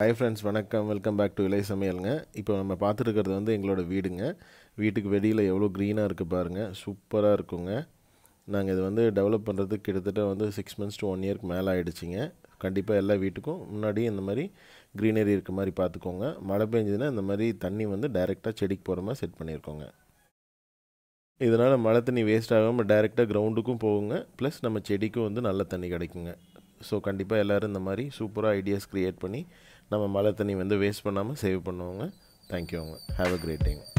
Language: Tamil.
ஹாய் ஃப்ரெண்ட்ஸ் வணக்கம் வெல்கம் பேக் டு இலை சமையலுங்க இப்போ நம்ம பார்த்துருக்கிறது வந்து எங்களோட வீடுங்க வீட்டுக்கு வெளியில் எவ்வளோ க்ரீனாக இருக்குது பாருங்கள் சூப்பராக இருக்குங்க நாங்கள் இது வந்து டெவலப் பண்ணுறதுக்கு கிட்டத்தட்ட வந்து சிக்ஸ் மந்த்ஸ் டு ஒன் இயர்க்கு மேலே ஆகிடுச்சிங்க கண்டிப்பாக எல்லா வீட்டுக்கும் முன்னாடி இந்த மாதிரி க்ரீனரி இருக்க மாதிரி பார்த்துக்கோங்க மழை பெஞ்சதுன்னா இந்த மாதிரி தண்ணி வந்து டைரெக்டாக செடிக்கு போகிற மாதிரி செட் பண்ணியிருக்கோங்க இதனால் மழை தண்ணி வேஸ்ட் ஆகாமல் டைரெக்டாக கிரவுண்டுக்கும் போகுங்க ப்ளஸ் நம்ம செடிக்கும் வந்து நல்ல தண்ணி கிடைக்குங்க ஸோ கண்டிப்பாக எல்லோரும் இந்த மாதிரி சூப்பராக ஐடியாஸ் க்ரியேட் பண்ணி நம்ம மழை தண்ணி வந்து வேஸ்ட் பண்ணாமல் சேவ் பண்ணுவாங்க தேங்க்யூங்க ஹாவ் அ கிரேட் டைம்